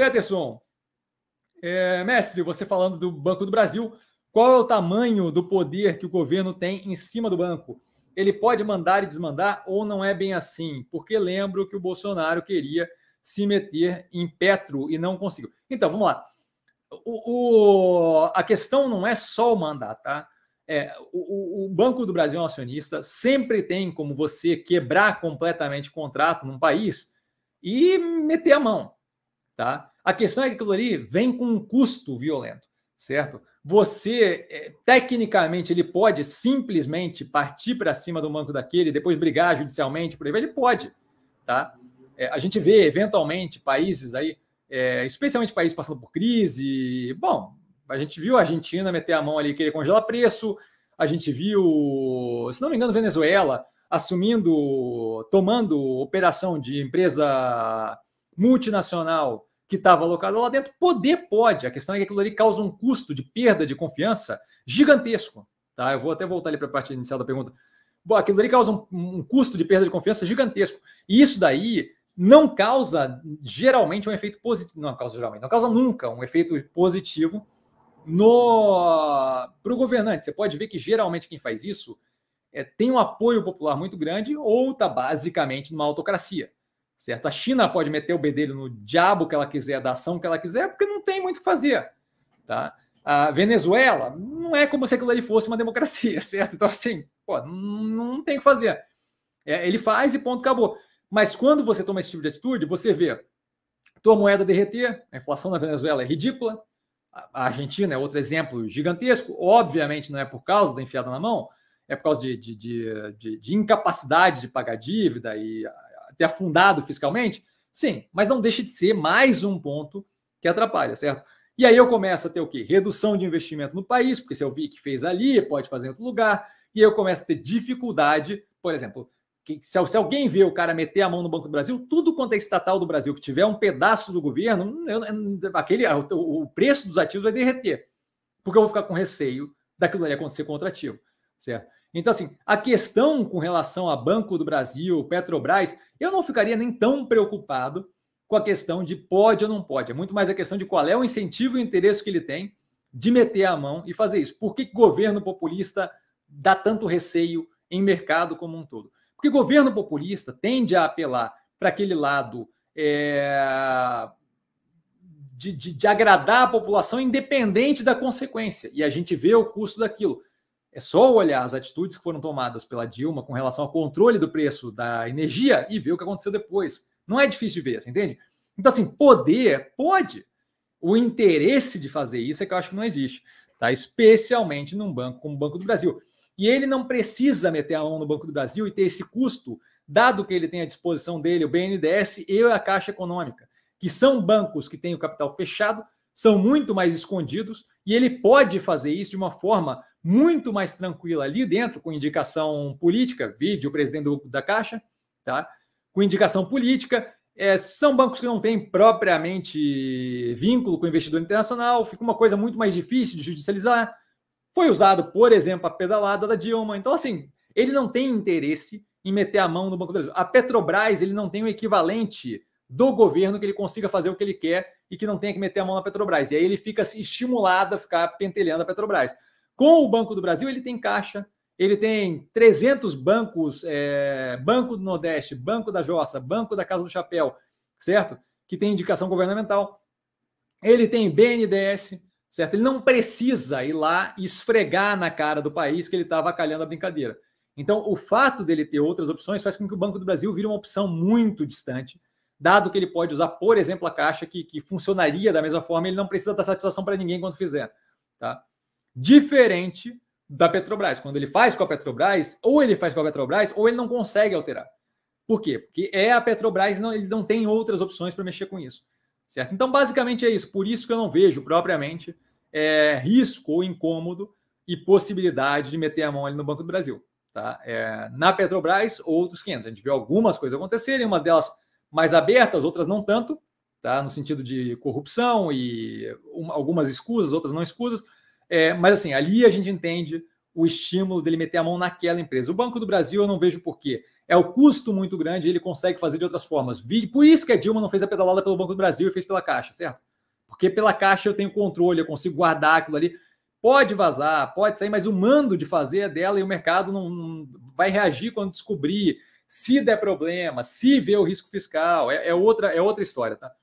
Peterson, é, mestre, você falando do Banco do Brasil, qual é o tamanho do poder que o governo tem em cima do banco? Ele pode mandar e desmandar ou não é bem assim? Porque lembro que o Bolsonaro queria se meter em Petro e não conseguiu. Então, vamos lá. O, o, a questão não é só o mandato, tá? É, o, o, Banco do Brasil é um acionista, sempre tem como você quebrar completamente o contrato num país e meter a mão, tá? A questão é que aquilo ali vem com um custo violento, certo? Você, é, tecnicamente, ele pode simplesmente partir para cima do banco daquele, depois brigar judicialmente por ele, ele pode, tá? É, a gente vê, eventualmente, países aí, é, especialmente países passando por crise, bom, a gente viu a Argentina meter a mão ali, querer congelar preço, a gente viu, se não me engano, Venezuela assumindo, tomando operação de empresa multinacional que estava alocada lá dentro, poder pode. A questão é que aquilo ali causa um custo de perda de confiança gigantesco. Tá? Eu vou até voltar ali para a parte inicial da pergunta. Bom, aquilo ali causa um, um custo de perda de confiança gigantesco. E isso daí não causa geralmente um efeito positivo. Não causa geralmente, não causa nunca um efeito positivo no para o governante. Você pode ver que geralmente quem faz isso é, tem um apoio popular muito grande ou está basicamente numa autocracia certo? A China pode meter o bedelho no diabo que ela quiser, da ação que ela quiser, porque não tem muito o que fazer, tá? A Venezuela não é como se aquilo ali fosse uma democracia, certo? Então, assim, pô, não tem o que fazer. É, ele faz e ponto, acabou. Mas quando você toma esse tipo de atitude, você vê tua moeda derreter, a inflação na Venezuela é ridícula, a Argentina é outro exemplo gigantesco, obviamente não é por causa da enfiada na mão, é por causa de, de, de, de, de incapacidade de pagar dívida e ter afundado fiscalmente? Sim, mas não deixa de ser mais um ponto que atrapalha, certo? E aí eu começo a ter o quê? Redução de investimento no país, porque se eu vi que fez ali, pode fazer em outro lugar, e aí eu começo a ter dificuldade, por exemplo, que, se, se, alguém vê o cara meter a mão no Banco do Brasil, tudo quanto é estatal do Brasil que tiver um pedaço do governo, eu, eu, aquele, o, o, preço dos ativos vai derreter, porque eu vou ficar com receio daquilo ali acontecer com outro ativo, certo? Então, assim, a questão com relação a Banco do Brasil, Petrobras, eu não ficaria nem tão preocupado com a questão de pode ou não pode. É muito mais a questão de qual é o incentivo e o interesse que ele tem de meter a mão e fazer isso. Por que governo populista dá tanto receio em mercado como um todo? Porque governo populista tende a apelar para aquele lado é, de, de, de agradar a população independente da consequência. E a gente vê o custo daquilo. É só olhar as atitudes que foram tomadas pela Dilma com relação ao controle do preço da energia e ver o que aconteceu depois. Não é difícil de ver, você entende? Então, assim, poder, pode. O interesse de fazer isso é que eu acho que não existe, tá? especialmente num banco como o Banco do Brasil. E ele não precisa meter a mão no Banco do Brasil e ter esse custo, dado que ele tem à disposição dele o BNDES e a Caixa Econômica, que são bancos que têm o capital fechado, são muito mais escondidos, e ele pode fazer isso de uma forma muito mais tranquila ali dentro, com indicação política, vídeo, presidente da Caixa, tá? com indicação política. É, são bancos que não têm propriamente vínculo com o investidor internacional, fica uma coisa muito mais difícil de judicializar. Foi usado, por exemplo, a pedalada da Dilma. Então, assim, ele não tem interesse em meter a mão no Banco do Brasil. A Petrobras, ele não tem o equivalente do governo que ele consiga fazer o que ele quer e que não tenha que meter a mão na Petrobras. E aí ele fica assim, estimulado a ficar pentelhando a Petrobras. Com o Banco do Brasil, ele tem caixa, ele tem 300 bancos, é, Banco do Nordeste, Banco da Jossa, Banco da Casa do Chapéu, certo? Que tem indicação governamental. Ele tem bnds certo? Ele não precisa ir lá e esfregar na cara do país que ele está avacalhando a brincadeira. Então, o fato dele ter outras opções faz com que o Banco do Brasil vire uma opção muito distante, dado que ele pode usar, por exemplo, a caixa que, que funcionaria da mesma forma, ele não precisa dar satisfação para ninguém quando fizer. Tá? diferente da Petrobras. Quando ele faz com a Petrobras, ou ele faz com a Petrobras, ou ele não consegue alterar. Por quê? Porque é a Petrobras, não, ele não tem outras opções para mexer com isso. Certo? Então, basicamente é isso. Por isso que eu não vejo propriamente é, risco ou incômodo e possibilidade de meter a mão ali no Banco do Brasil. Tá? É, na Petrobras, outros 500. A gente vê algumas coisas acontecerem, umas delas mais abertas, outras não tanto, tá? no sentido de corrupção e uma, algumas escusas, outras não escusas. É, mas assim, ali a gente entende o estímulo dele meter a mão naquela empresa. O Banco do Brasil eu não vejo porquê. É o custo muito grande ele consegue fazer de outras formas. Por isso que a Dilma não fez a pedalada pelo Banco do Brasil e fez pela Caixa, certo? Porque pela Caixa eu tenho controle, eu consigo guardar aquilo ali. Pode vazar, pode sair, mas o mando de fazer é dela e o mercado não, não vai reagir quando descobrir se der problema, se vê o risco fiscal. É, é outra, é outra história, tá?